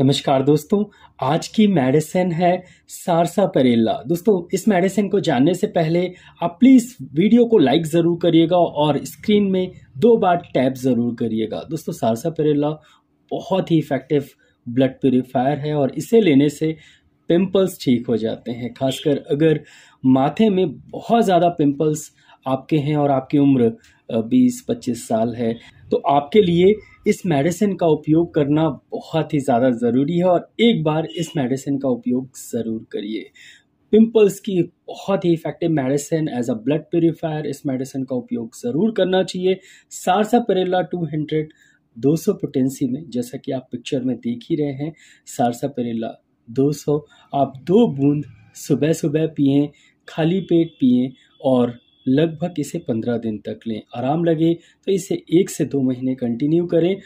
नमस्कार दोस्तों आज की मेडिसिन है सारसा परेला दोस्तों इस मेडिसिन को जानने से पहले आप प्लीज़ वीडियो को लाइक ज़रूर करिएगा और स्क्रीन में दो बार टैप ज़रूर करिएगा दोस्तों सारसा परेला बहुत ही इफ़ेक्टिव ब्लड प्योरीफायर है और इसे लेने से पिंपल्स ठीक हो जाते हैं खासकर अगर माथे में बहुत ज़्यादा पिंपल्स आपके हैं और आपकी उम्र 20-25 साल है तो आपके लिए इस मेडिसिन का उपयोग करना बहुत ही ज़्यादा ज़रूरी है और एक बार इस मेडिसिन का उपयोग ज़रूर करिए पिंपल्स की बहुत ही effective medicine as a blood purifier इस मेडिसिन का उपयोग ज़रूर करना चाहिए सारसा पेरेला टू हंड्रेड दो सौ पोटेंसी में जैसा कि आप पिक्चर में देख ही रहे हैं सारसा पेरेला दो सौ आप दो बूंद सुबह सुबह पिएँ खाली पेट पिए और लगभग इसे पंद्रह दिन तक लें आराम लगे तो इसे एक से दो महीने कंटिन्यू करें